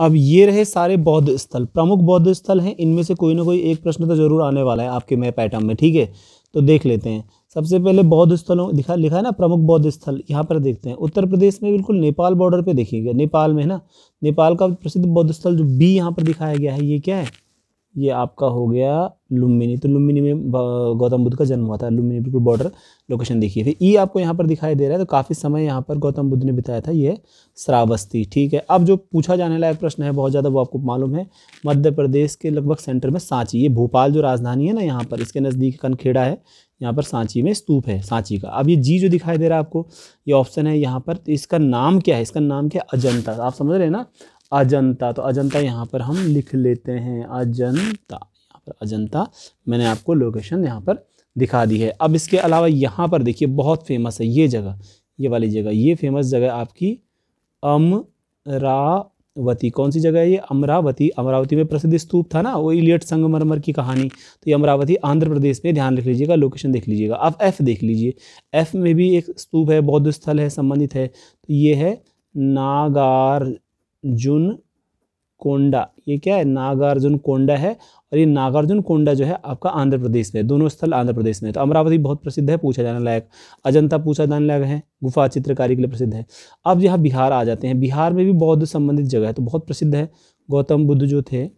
अब ये रहे सारे बौद्ध स्थल प्रमुख बौद्ध स्थल हैं इनमें से कोई ना कोई एक प्रश्न तो जरूर आने वाला है आपके मैप आइटम में ठीक है तो देख लेते हैं सबसे पहले बौद्ध स्थलों दिखा लिखा है ना प्रमुख बौद्ध स्थल यहाँ पर देखते हैं उत्तर प्रदेश में बिल्कुल नेपाल बॉर्डर पे देखिएगा नेपाल में है ना नेपाल का प्रसिद्ध बौद्ध स्थल जो बी यहाँ पर दिखाया गया है ये क्या है ये आपका हो गया लुम्बिनी तो लुम्बिनी में गौतम बुद्ध का जन्म हुआ था लुम्बिनी बिल्कुल बॉर्डर लोकेशन देखिए फिर ई आपको यहाँ पर दिखाई दे रहा है तो काफ़ी समय यहाँ पर गौतम बुद्ध ने बिताया था ये श्रावस्ती ठीक है अब जो पूछा जाने लायक प्रश्न है बहुत ज़्यादा वो आपको मालूम है मध्य प्रदेश के लगभग सेंटर में सांची ये भोपाल जो राजधानी है ना यहाँ पर इसके नज़दीक कनखेड़ा है यहाँ पर सांची में स्तूप है सांची का अब ये जी जो दिखाई दे रहा है आपको ये ऑप्शन है यहाँ पर तो इसका नाम क्या है इसका नाम क्या है अजंता आप समझ रहे हैं ना अजंता तो अजंता यहाँ पर हम लिख लेते हैं अजंता यहाँ पर अजंता मैंने आपको लोकेशन यहाँ पर दिखा दी है अब इसके अलावा यहाँ पर देखिए बहुत फेमस है ये जगह ये वाली जगह ये फेमस जगह आपकी अमरावती कौन सी जगह है ये अमरावती अमरावती में प्रसिद्ध स्तूप था ना वो इलियट संगमरमर की कहानी तो ये अमरावती आंध्र प्रदेश में ध्यान रख लीजिएगा लोकेशन देख लीजिएगा अब एफ़ देख लीजिए एफ़ में भी एक स्तूप है बौद्ध स्थल है संबंधित है तो ये है नागार जुन कोंडा ये क्या है नागार्जुन कोंडा है और ये नागार्जुन कोंडा जो है आपका आंध्र प्रदेश में दोनों स्थल आंध्र प्रदेश में तो अमरावती बहुत प्रसिद्ध है पूछा जाने लायक अजंता पूछा जाने लायक है गुफा चित्रकारी के लिए प्रसिद्ध है अब यहाँ बिहार आ जाते हैं बिहार में भी बौद्ध संबंधित जगह है तो बहुत प्रसिद्ध है गौतम बुद्ध जो थे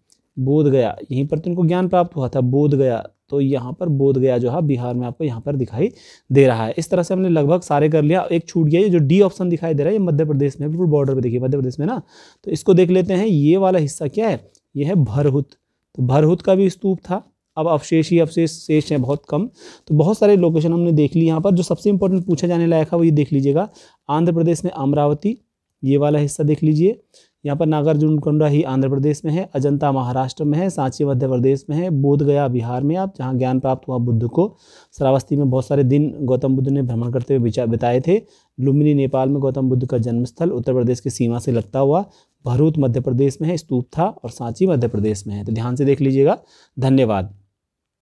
बोध गया यहीं पर तो उनको ज्ञान प्राप्त हुआ था बोध गया तो यहाँ पर बोध गया जो है बिहार में आपको यहाँ पर दिखाई दे रहा है इस तरह से हमने लगभग सारे कर लिया एक छूट गया ये जो डी ऑप्शन दिखाई दे रहा है ये मध्य प्रदेश में बिल्कुल बॉर्डर पर देखिए मध्य प्रदेश में ना तो इसको देख लेते हैं ये वाला हिस्सा क्या है ये है भरहुत तो भरहुत का भी स्तूप था अब अवशेष ही अवशेष शेष हैं बहुत कम तो बहुत सारे लोकेशन हमने देख ली यहाँ पर जो सबसे इंपॉर्टेंट पूछा जाने लायक है वो ये देख लीजिएगा आंध्र प्रदेश में अमरावती ये वाला हिस्सा देख लीजिए यहाँ पर नागार्जुन कुंडा ही आंध्र प्रदेश में है अजंता महाराष्ट्र में है सांची मध्य प्रदेश में है बोध गया बिहार में आप जहाँ ज्ञान प्राप्त हुआ बुद्ध को श्रावस्ती में बहुत सारे दिन गौतम बुद्ध ने भ्रमण करते हुए बिताए थे लुम्बिनी नेपाल में गौतम बुद्ध का जन्मस्थल उत्तर प्रदेश की सीमा से लगता हुआ भरूत मध्य प्रदेश में है स्तूप था और सांची मध्य प्रदेश में है तो ध्यान से देख लीजिएगा धन्यवाद